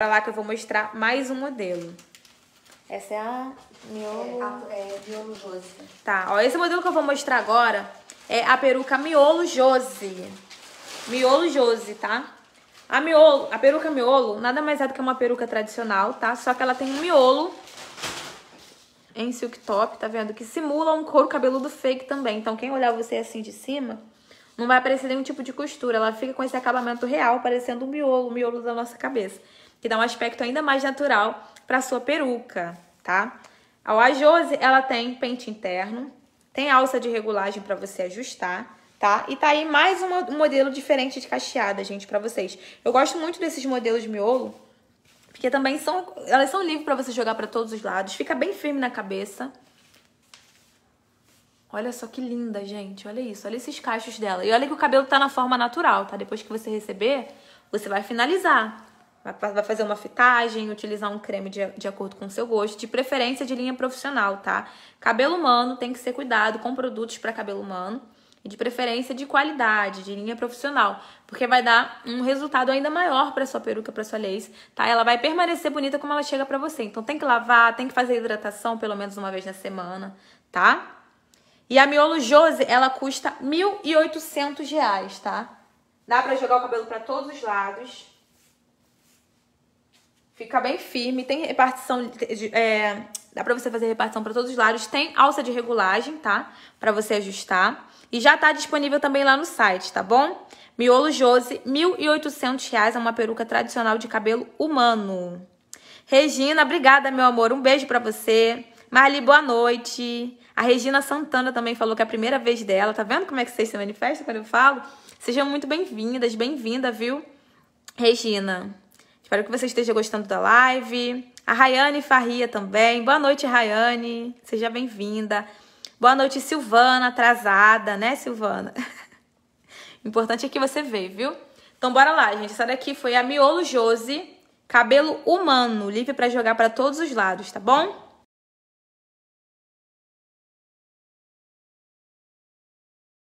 Pra lá que eu vou mostrar mais um modelo. Essa é a miolo... É, é, miolo Jose. Tá, ó, esse modelo que eu vou mostrar agora é a peruca miolo Jose. Miolo Jose, tá? A miolo, a peruca miolo nada mais é do que uma peruca tradicional, tá? Só que ela tem um miolo em silk top, tá vendo? Que simula um couro cabeludo fake também. Então, quem olhar você assim de cima não vai aparecer nenhum tipo de costura. Ela fica com esse acabamento real, parecendo um miolo, o um miolo da nossa cabeça. Que dá um aspecto ainda mais natural para sua peruca, tá? A Jose, ela tem pente interno, tem alça de regulagem para você ajustar tá? E tá aí mais um modelo diferente de cacheada, gente, para vocês. Eu gosto muito desses modelos de miolo, porque também são, elas são livres para você jogar para todos os lados, fica bem firme na cabeça, Olha só que linda, gente. Olha isso. Olha esses cachos dela. E olha que o cabelo tá na forma natural, tá? Depois que você receber, você vai finalizar. Vai fazer uma fitagem, utilizar um creme de, de acordo com o seu gosto, de preferência de linha profissional, tá? Cabelo humano tem que ser cuidado com produtos para cabelo humano e de preferência de qualidade, de linha profissional, porque vai dar um resultado ainda maior para sua peruca, para sua lace, tá? Ela vai permanecer bonita como ela chega para você. Então tem que lavar, tem que fazer hidratação pelo menos uma vez na semana, tá? E a Miolo Jose, ela custa R$ 1.800, tá? Dá pra jogar o cabelo pra todos os lados. Fica bem firme. Tem repartição... é, dá pra você fazer repartição pra todos os lados. Tem alça de regulagem, tá? Pra você ajustar. E já tá disponível também lá no site, tá bom? Miolo Jose, R$ 1.800, é uma peruca tradicional de cabelo humano. Regina, obrigada, meu amor. Um beijo pra você. Marli, boa noite. A Regina Santana também falou que é a primeira vez dela. Tá vendo como é que vocês se manifestam quando eu falo? Sejam muito bem-vindas, bem-vinda, viu? Regina, espero que você esteja gostando da live. A Rayane Farria também. Boa noite, Rayane. Seja bem-vinda. Boa noite, Silvana, atrasada, né, Silvana? Importante é que você veio, viu? Então, bora lá, gente. Essa daqui foi a Miolo Josi, cabelo humano, livre para jogar para todos os lados, tá bom?